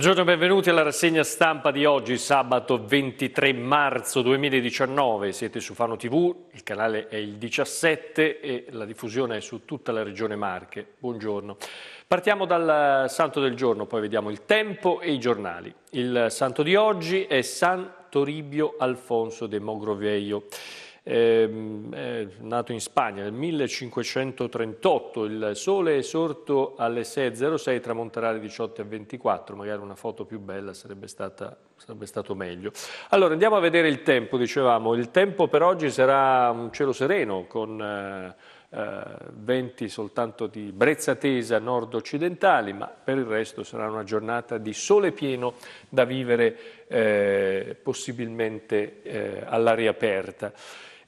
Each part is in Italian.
Buongiorno e benvenuti alla rassegna stampa di oggi, sabato 23 marzo 2019. Siete su Fano TV, il canale è il 17 e la diffusione è su tutta la regione Marche. Buongiorno. Partiamo dal santo del giorno, poi vediamo il tempo e i giornali. Il santo di oggi è San Toribio Alfonso de Mogroveio eh, nato in Spagna nel 1538, il sole è sorto alle 6.06, tramonterà alle 18.24, magari una foto più bella sarebbe, stata, sarebbe stato meglio. Allora andiamo a vedere il tempo, dicevamo, il tempo per oggi sarà un cielo sereno con... Eh, Uh, venti soltanto di brezza tesa nord-occidentali, ma per il resto sarà una giornata di sole pieno da vivere eh, possibilmente eh, all'aria aperta.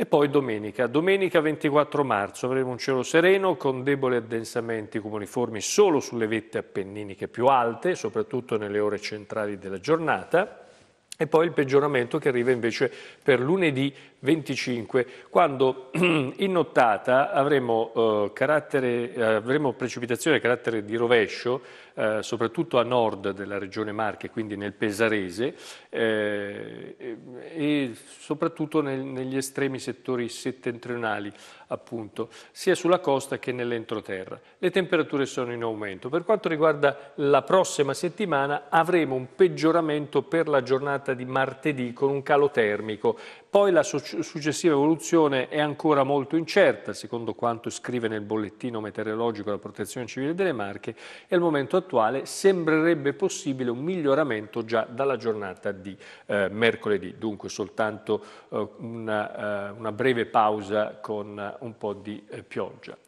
E poi domenica, domenica 24 marzo avremo un cielo sereno con deboli addensamenti comuniformi solo sulle vette appenniniche più alte, soprattutto nelle ore centrali della giornata. E poi il peggioramento che arriva invece per lunedì 25, quando in nottata avremo, eh, avremo precipitazione a carattere di rovescio, eh, soprattutto a nord della regione Marche, quindi nel Pesarese, eh, e soprattutto nel, negli estremi settori settentrionali, appunto, sia sulla costa che nell'entroterra. Le temperature sono in aumento. Per quanto riguarda la prossima settimana avremo un peggioramento per la giornata di martedì con un calo termico poi la successiva evoluzione è ancora molto incerta, secondo quanto scrive nel bollettino meteorologico la Protezione Civile delle Marche, e al momento attuale sembrerebbe possibile un miglioramento già dalla giornata di eh, mercoledì. Dunque soltanto eh, una, eh, una, breve pausa con un po' di eh, pioggia.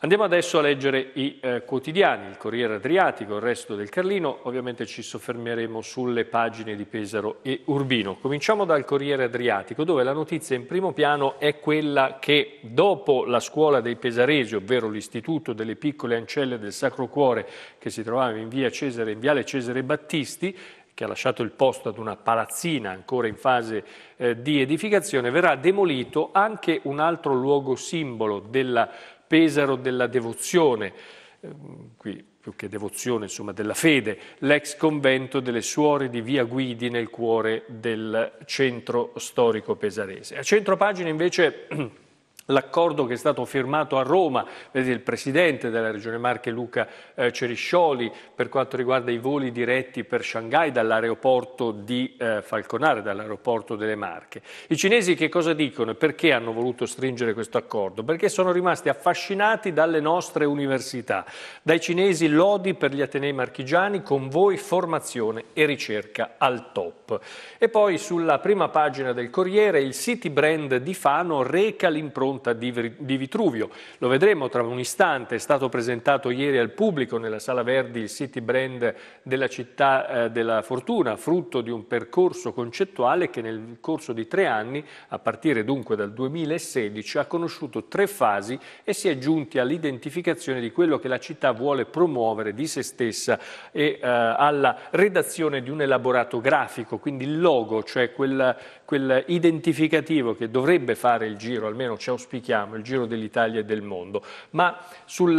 Andiamo adesso a leggere i eh, quotidiani, il Corriere Adriatico, il resto del Carlino, ovviamente ci soffermeremo sulle pagine di Pesaro e Urbino. Cominciamo dal Corriere Adriatico dove la notizia in primo piano è quella che dopo la scuola dei Pesaresi, ovvero l'istituto delle piccole ancelle del Sacro Cuore che si trovava in via Cesare, in viale Cesare Battisti, che ha lasciato il posto ad una palazzina ancora in fase eh, di edificazione, verrà demolito anche un altro luogo simbolo della Pesaro della devozione, ehm, qui più che devozione, insomma, della fede, l'ex convento delle suore di Via Guidi nel cuore del centro storico pesarese. A centro pagina invece l'accordo che è stato firmato a Roma, vedete il Presidente della Regione Marche Luca eh, Ceriscioli per quanto riguarda i voli diretti per Shanghai dall'aeroporto di eh, Falconare, dall'aeroporto delle Marche. I cinesi che cosa dicono e perché hanno voluto stringere questo accordo? Perché sono rimasti affascinati dalle nostre università, dai cinesi lodi per gli Atenei marchigiani, con voi formazione e ricerca al top. E poi sulla prima pagina del Corriere il City Brand di Fano reca l'impronta Conta di Vitruvio. Lo vedremo tra un istante, è stato presentato ieri al pubblico nella Sala Verdi il city brand della città eh, della fortuna, frutto di un percorso concettuale che nel corso di tre anni, a partire dunque dal 2016, ha conosciuto tre fasi e si è giunti all'identificazione di quello che la città vuole promuovere di se stessa e eh, alla redazione di un elaborato grafico, quindi il logo, cioè quel, quel che dovrebbe fare il giro, almeno ci auspichiamo, il Giro dell'Italia e del mondo. Ma sul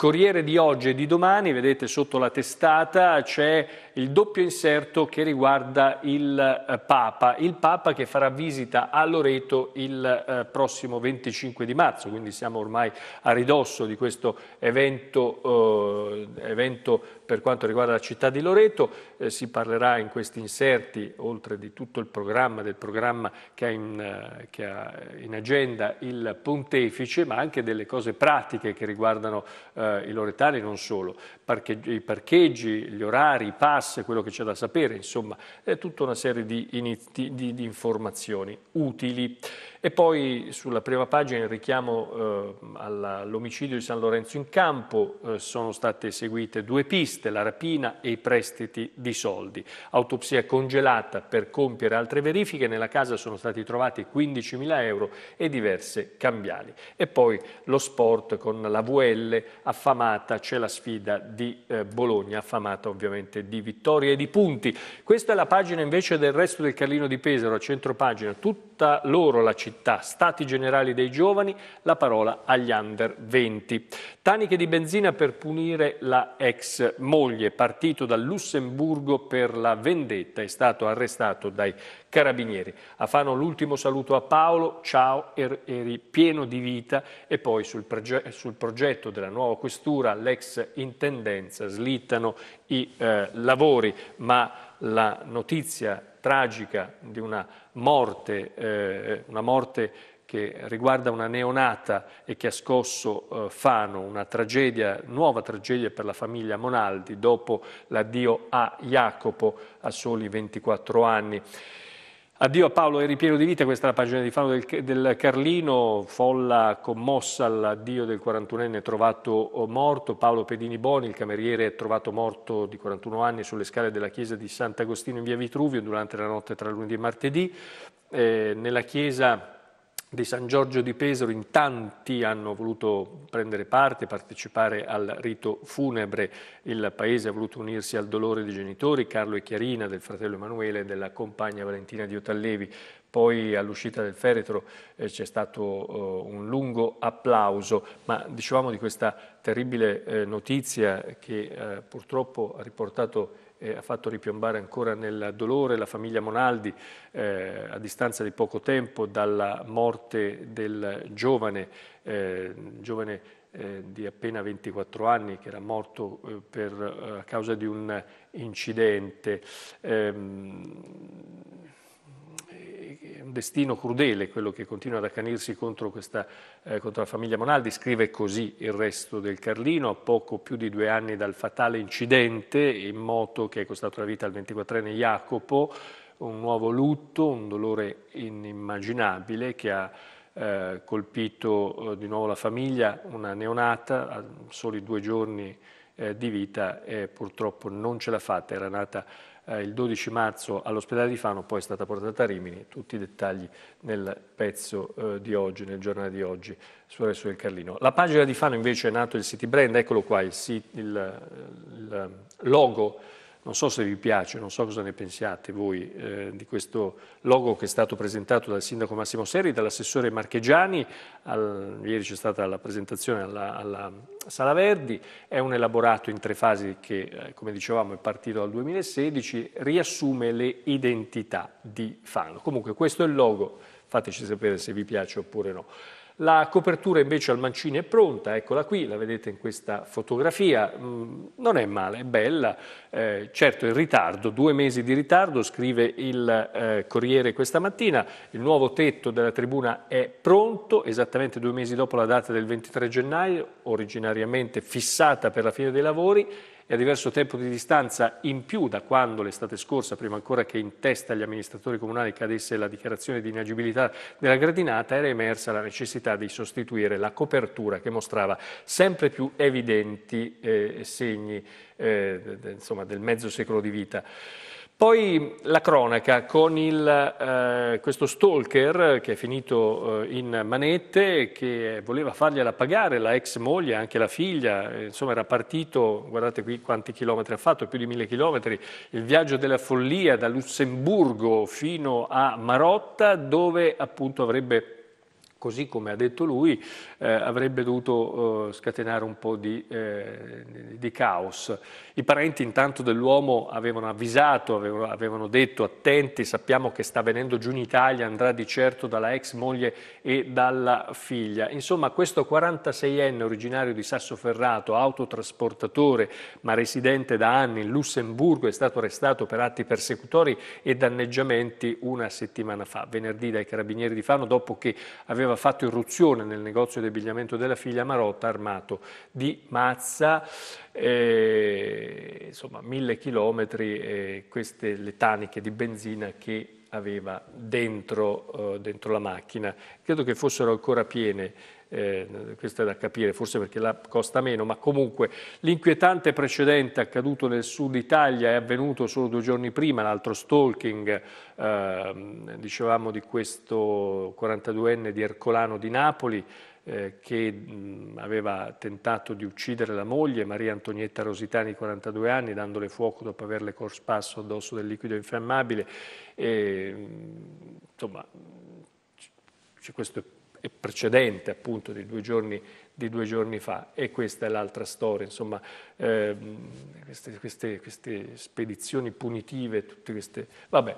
Corriere di oggi e di domani, vedete sotto la testata c'è il doppio inserto che riguarda il eh, Papa, il Papa che farà visita a Loreto il eh, prossimo 25 di marzo, quindi siamo ormai a ridosso di questo evento, eh, evento per quanto riguarda la città di Loreto, eh, si parlerà in questi inserti, oltre di tutto il programma, del programma che ha, in, eh, che ha in agenda il Pontefice, ma anche delle cose pratiche che riguardano eh, eh, i loretari non solo, parcheggi, i parcheggi, gli orari, i pass, quello che c'è da sapere, insomma, è tutta una serie di, inizi, di, di informazioni utili. E poi sulla prima pagina il richiamo eh, all'omicidio di San Lorenzo in campo, eh, sono state seguite due piste, la rapina e i prestiti di soldi. Autopsia congelata per compiere altre verifiche, nella casa sono stati trovati 15.000 euro e diverse cambiali. E poi lo sport con la VL a affamata c'è la sfida di eh, Bologna, affamata ovviamente di vittorie e di punti. Questa è la pagina invece del resto del Carlino di Pesaro, a centro pagina, tutto tutta loro la città, stati generali dei giovani, la parola agli under 20. Taniche di benzina per punire la ex moglie, partito dal Lussemburgo per la vendetta, è stato arrestato dai carabinieri. A Fano l'ultimo saluto a Paolo, ciao, er-, eri pieno di vita e poi sul, progetto, sul progetto della nuova questura, l'ex intendenza, slittano i eh, lavori, ma la notizia tragica di una morte, eh, una morte che riguarda una neonata e che ha scosso eh, Fano, una tragedia, nuova tragedia per la famiglia Monaldi dopo l'addio a Jacopo a soli 24 anni. Addio a Paolo, è ripieno di vita, questa è la pagina di Fano del, del Carlino, folla commossa all'addio del 41enne trovato oh, morto, Paolo Pedini Boni, il cameriere trovato morto di 41 anni sulle scale della chiesa di Sant'Agostino in via Vitruvio durante la notte tra lunedì e martedì. Eh, nella chiesa di San Giorgio di Pesaro, in tanti hanno voluto prendere parte, partecipare al rito funebre, il paese ha voluto unirsi al dolore dei genitori, Carlo e Chiarina, del fratello Emanuele e della compagna Valentina di Otallevi. Poi all'uscita del feretro eh, c'è stato eh, un lungo applauso, ma dicevamo di questa terribile eh, notizia che eh, purtroppo ha riportato eh, ha fatto ripiombare ancora nel dolore la famiglia Monaldi eh, a distanza di poco tempo dalla morte del giovane, eh, giovane eh, di appena 24 anni che era morto eh, per, eh, a causa di un incidente. Ehm, un destino crudele quello che continua ad accanirsi contro, questa, eh, contro la famiglia Monaldi, scrive così il resto del Carlino, a poco più di due anni dal fatale incidente in moto che è costato la vita al 24enne Jacopo, un nuovo lutto, un dolore inimmaginabile che ha eh, colpito eh, di nuovo la famiglia, una neonata, a soli due giorni eh, di vita e purtroppo non ce l'ha fatta, era nata eh, il 12 marzo all'ospedale di Fano, poi è stata portata a Rimini, tutti i dettagli nel pezzo eh, di oggi, nel giornale di oggi, su Resto del Carlino. La pagina di Fano invece è nato il City Brand, eccolo qua, il, il, eh, il eh, logo non so se vi piace, non so cosa ne pensiate voi eh, di questo logo che è stato presentato dal sindaco Massimo Serri, dall'assessore Marchegiani, al, ieri c'è stata la presentazione alla, alla, Sala Verdi, è un elaborato in tre fasi che, eh, come dicevamo, è partito dal 2016, riassume le identità di Fano. Comunque questo è il logo, fateci sapere se vi piace oppure no. La copertura invece al mancino è pronta, eccola qui, la vedete in questa fotografia, mm, non è male, è bella, eh, certo in ritardo, due mesi di ritardo, scrive il eh, Corriere questa mattina, il nuovo tetto della tribuna è pronto, esattamente due mesi dopo la data del 23 gennaio, originariamente fissata per la fine dei lavori, e a diverso tempo di distanza in più da quando l'estate scorsa, prima ancora che in testa agli amministratori comunali cadesse la dichiarazione di inagibilità della gradinata, era emersa la necessità di sostituire la copertura che mostrava sempre più evidenti eh, segni eh, insomma, del mezzo secolo di vita. Poi la cronaca con il, eh, questo stalker che è finito eh, in manette, che voleva fargliela pagare la ex moglie, anche la figlia, eh, insomma era partito, guardate qui quanti chilometri ha fatto, più di mille chilometri, il viaggio della follia da Lussemburgo fino a Marotta dove appunto avrebbe così come ha detto lui, eh, avrebbe dovuto eh, scatenare un po' di, eh, di, caos. I parenti intanto dell'uomo avevano avvisato, avevano, avevano, detto attenti, sappiamo che sta venendo giù in Italia, andrà di certo dalla ex moglie e dalla figlia. Insomma, questo 46enne originario di Sassoferrato, autotrasportatore ma residente da anni in Lussemburgo, è stato arrestato per atti persecutori e danneggiamenti una settimana fa, venerdì dai carabinieri di Fano, dopo che aveva aveva fatto irruzione nel negozio di abbigliamento della figlia Marotta armato di mazza, eh, insomma mille chilometri, eh, queste le taniche di benzina che aveva dentro, eh, dentro la macchina. Credo che fossero ancora piene eh, questo è da capire, forse perché là costa meno, ma comunque l'inquietante precedente accaduto nel sud Italia è avvenuto solo due giorni prima, l'altro stalking, eh, dicevamo di questo 42enne di Ercolano di Napoli, eh, che aveva tentato di uccidere la moglie, Maria Antonietta Rositani, 42 anni, dandole fuoco dopo averle corspasso addosso del liquido infiammabile. E, insomma, questo precedente appunto di due giorni, di due giorni fa e questa è l'altra storia, insomma eh, queste, queste, queste spedizioni punitive, tutte queste... Vabbè.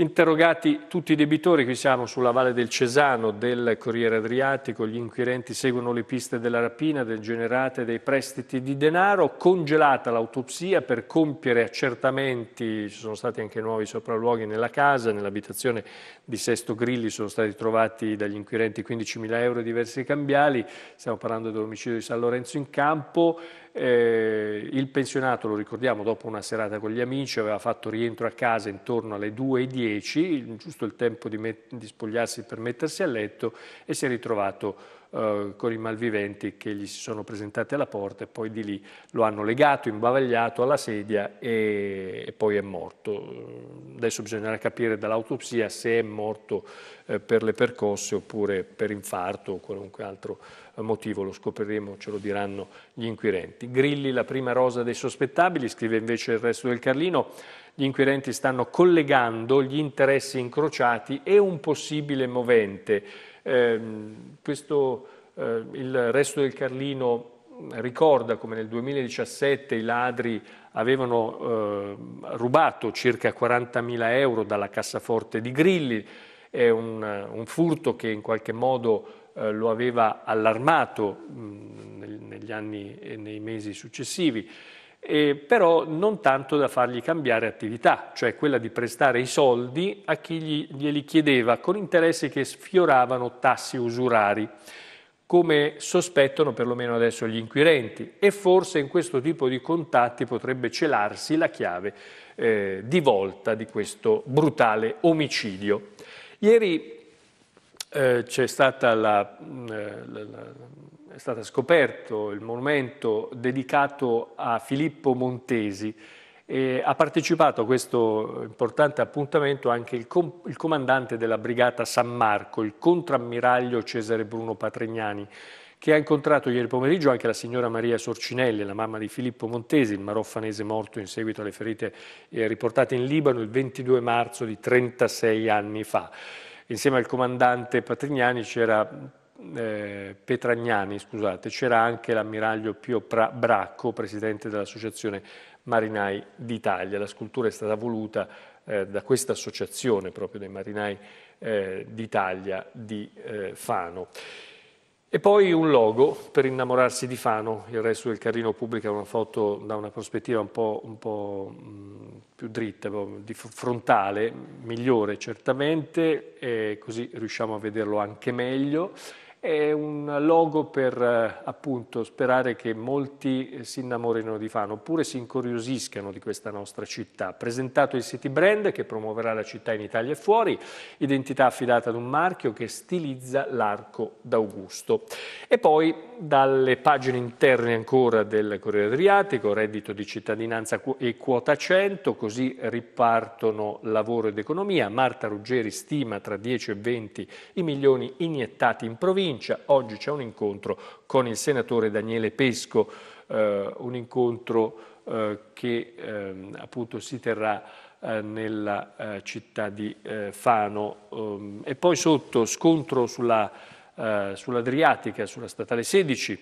Interrogati tutti i debitori, qui siamo sulla Valle del Cesano, del Corriere Adriatico, gli inquirenti seguono le piste della rapina, del generate dei prestiti di denaro, congelata l'autopsia per compiere accertamenti, ci sono stati anche nuovi sopralluoghi nella casa, nell'abitazione di Sesto Grilli sono stati trovati dagli inquirenti 15.000 euro e diversi cambiali, stiamo parlando dell'omicidio di San Lorenzo in campo, eh, il pensionato, lo ricordiamo, dopo una serata con gli amici aveva fatto rientro a casa intorno alle 2.10, giusto il tempo di, di spogliarsi per mettersi a letto e si è ritrovato eh, con i malviventi che gli si sono presentati alla porta e poi di lì lo hanno legato, imbavagliato alla sedia e, e poi è morto. Adesso bisognerà capire dall'autopsia se è morto eh, per le percosse oppure per infarto o qualunque altro eh, motivo, lo scopriremo, ce lo diranno gli inquirenti. Grilli, la prima rosa dei sospettabili, scrive invece il resto del Carlino, gli inquirenti stanno collegando gli interessi incrociati e un possibile movente Ehm, questo, eh, il resto del Carlino ricorda come nel 2017 i ladri avevano eh, rubato circa 40.000 euro dalla cassaforte di Grilli, è un, un furto che in qualche modo eh, lo aveva allarmato mm, negli anni e nei mesi successivi eh, però non tanto da fargli cambiare attività, cioè quella di prestare i soldi a chi gli, glieli chiedeva con interessi che sfioravano tassi usurari, come sospettano perlomeno adesso gli inquirenti e forse in questo tipo di contatti potrebbe celarsi la chiave eh, di volta di questo brutale omicidio. Ieri eh, c'è stata la, mm, eh, la, la è stato scoperto il monumento dedicato a Filippo Montesi e ha partecipato a questo importante appuntamento anche il, com il comandante della brigata San Marco, il contrammiraglio Cesare Bruno Patrignani, che ha incontrato ieri pomeriggio anche la signora Maria Sorcinelli, la mamma di Filippo Montesi, il maroffanese morto in seguito alle ferite eh, riportate in Libano il 22 marzo di 36 anni fa. Insieme al comandante Patrignani c'era eh, Petragnani, scusate, c'era anche l'ammiraglio Pio pra Bracco, presidente dell'Associazione Marinai d'Italia. La scultura è stata voluta eh, da questa associazione proprio dei marinai eh, d'Italia di eh, Fano. E poi un logo per innamorarsi di Fano, il resto del Carrino pubblica una foto da una prospettiva un po', un po mm, più dritta, frontale, migliore certamente, e così riusciamo a vederlo anche meglio. È un logo per eh, appunto sperare che molti eh, si innamorino di Fano oppure si incuriosiscano di questa nostra città. Presentato il City Brand che promuoverà la città in Italia e fuori, identità affidata ad un marchio che stilizza l'arco d'Augusto. E poi dalle pagine interne ancora del Corriere Adriatico, reddito di cittadinanza e quota 100, così ripartono lavoro ed economia. Marta Ruggeri stima tra 10 e 20 i milioni iniettati in provincia provincia. Oggi c'è un incontro con il senatore Daniele Pesco, eh, un incontro eh, che ehm, appunto si terrà eh, nella eh, città di eh, Fano. Ehm, e poi sotto scontro sulla, sull'Adriatica, sulla statale 16,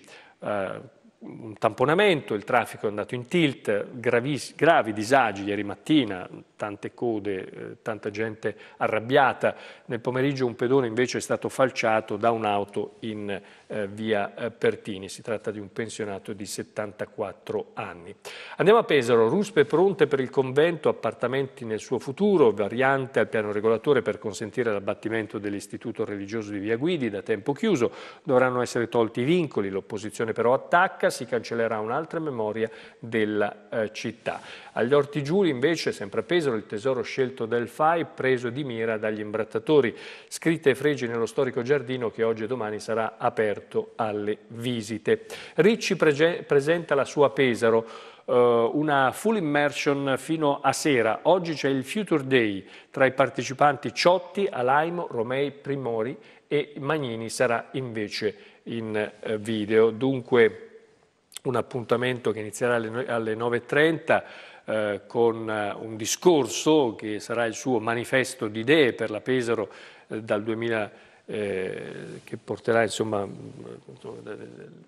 un tamponamento, il traffico è andato in tilt, gravis, gravi disagi ieri mattina, tante code, eh, tanta gente arrabbiata. Nel pomeriggio un pedone invece è stato falciato da un'auto in eh, via eh, Pertini. Si tratta di un pensionato di 74 anni. Andiamo a Pesaro. Ruspe pronte per il convento, appartamenti nel suo futuro, variante al piano regolatore per consentire l'abbattimento dell'istituto religioso di via Guidi, da tempo chiuso. Dovranno essere tolti i vincoli, l'opposizione però attacca. H si cancellerà un'altra memoria della eh, città. Agli Orti Giuli invece, sempre a Pesaro, il tesoro scelto del FAI preso di mira dagli imbrattatori. Scritte e fregi nello storico giardino che oggi e domani sarà aperto alle visite. Ricci pre presenta la sua Pesaro eh, una full immersion fino a sera. Oggi c'è il Future Day tra i partecipanti Ciotti, Alaimo, Romei, Primori e Magnini sarà invece in eh, video. Dunque un appuntamento che inizierà alle 9.30 eh, con eh, un discorso che sarà il suo manifesto di idee per la Pesaro eh, dal 2000, eh, che porterà insomma, mm,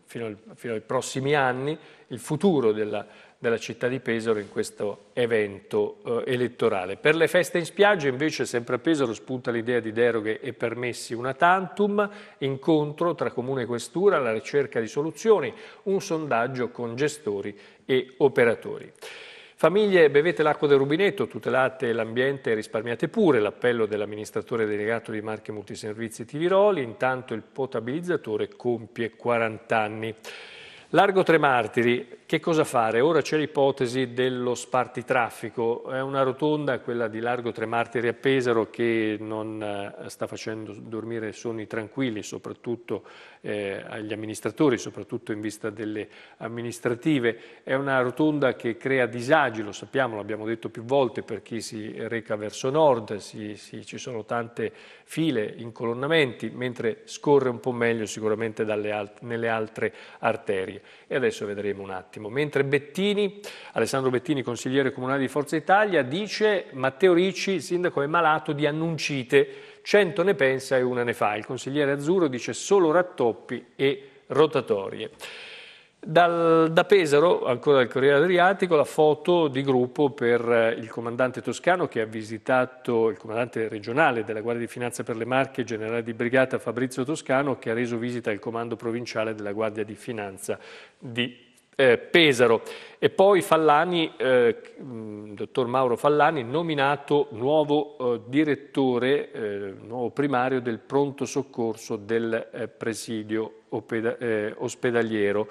fino, al, fino, ai prossimi anni il futuro della, della città di Pesaro in questo evento eh, elettorale. Per le feste in spiaggia invece sempre a Pesaro spunta l'idea di deroghe e permessi una tantum, incontro tra comune e questura alla ricerca di soluzioni, un sondaggio con gestori e operatori. Famiglie, bevete l'acqua del rubinetto, tutelate l'ambiente e risparmiate pure, l'appello dell'amministratore delegato di Marche Multiservizi Tiviroli, intanto il potabilizzatore compie 40 anni. Largo Tre Martiri, che cosa fare? Ora c'è l'ipotesi dello spartitraffico, è una rotonda, quella di Largo Tre Martiri a Pesaro, che non eh, sta facendo dormire sonni tranquilli, soprattutto eh, agli amministratori, soprattutto in vista delle amministrative. È una rotonda che crea disagi, lo sappiamo, l'abbiamo detto più volte, per chi si reca verso nord, si, si, ci sono tante file, incolonnamenti, mentre scorre un po' meglio sicuramente alt nelle altre arterie materia. E adesso vedremo un attimo. Mentre Bettini, Alessandro Bettini, consigliere comunale di Forza Italia, dice Matteo Ricci, sindaco è malato di annuncite, 100 ne pensa e una ne fa. Il consigliere Azzurro dice solo rattoppi e rotatorie. Dal, da Pesaro, ancora dal Corriere Adriatico, la foto di gruppo per eh, il comandante toscano che ha visitato, il comandante regionale della Guardia di Finanza per le Marche, generale di brigata Fabrizio Toscano, che ha reso visita al comando provinciale della Guardia di Finanza di eh, Pesaro. E poi Fallani, eh, dottor Mauro Fallani, nominato nuovo eh, direttore, eh, nuovo primario del pronto soccorso del eh, presidio ospedaliero.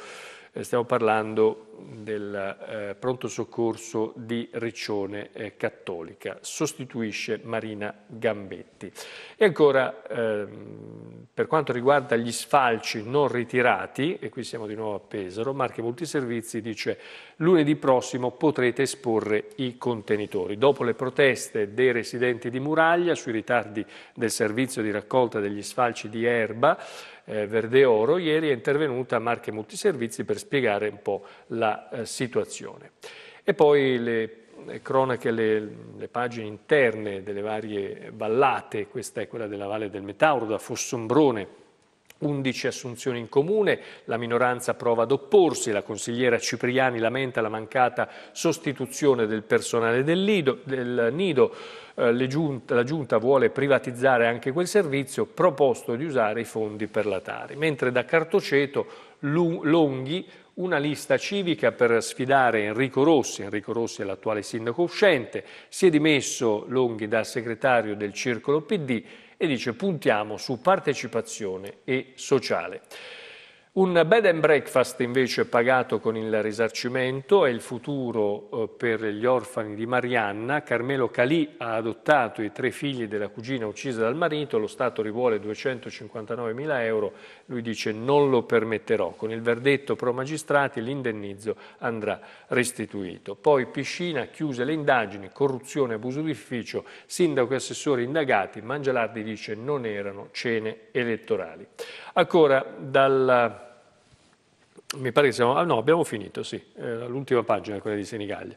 Eh, stiamo parlando del eh, pronto soccorso di Riccione eh, Cattolica, sostituisce Marina Gambetti. E ancora ehm, per quanto riguarda gli sfalci non ritirati, e qui siamo di nuovo a Pesaro, Marche Multiservizi dice lunedì prossimo potrete esporre i contenitori. Dopo le proteste dei residenti di Muraglia sui ritardi del servizio di raccolta degli sfalci di erba, eh, verde oro, ieri è intervenuta Marche Multiservizi per spiegare un po' la la eh, situazione. E poi le cronache, le, le, pagine interne delle varie vallate, questa è quella della Valle del Metauro, da Fossombrone, 11 assunzioni in comune, la minoranza prova ad opporsi, la consigliera Cipriani lamenta la mancata sostituzione del personale del, Lido, del nido, eh, giunta, la giunta vuole privatizzare anche quel servizio, proposto di usare i fondi per la Tari, mentre da Cartoceto Longhi una lista civica per sfidare Enrico Rossi, Enrico Rossi è l'attuale sindaco uscente, si è dimesso Longhi dal segretario del circolo PD e dice puntiamo su partecipazione e sociale. Un bed and breakfast invece pagato con il risarcimento è il futuro eh, per gli orfani di Marianna. Carmelo Calì ha adottato i tre figli della cugina uccisa dal marito, lo Stato rivuole 259 mila euro, lui dice non lo permetterò. Con il verdetto pro magistrati l'indennizzo andrà restituito. Poi Piscina, chiuse le indagini, corruzione, abuso d'ufficio, sindaco e assessori indagati, Mangialardi dice non erano cene elettorali. Ancora dal mi pare che siamo... Ah no, abbiamo finito, sì, eh, l'ultima pagina, è quella di Senigallia.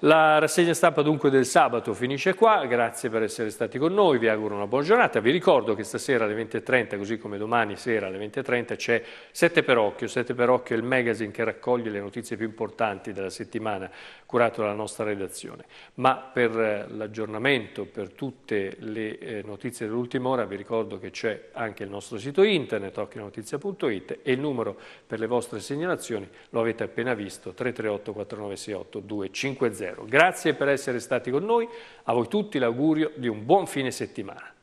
La rassegna stampa dunque del sabato finisce qua, grazie per essere stati con noi, vi auguro una buona giornata, vi ricordo che stasera alle 20.30, così come domani sera alle 20.30 c'è Sette per Occhio, Sette per Occhio è il magazine che raccoglie le notizie più importanti della settimana curato dalla nostra redazione, ma per eh, l'aggiornamento, per tutte le eh, notizie dell'ultima ora vi ricordo che c'è anche il nostro sito internet, occhionotizia.it e il numero per le vostre segnalazioni lo avete appena visto, 338 4968 250. Grazie per essere stati con noi, a voi tutti l'augurio di un buon fine settimana.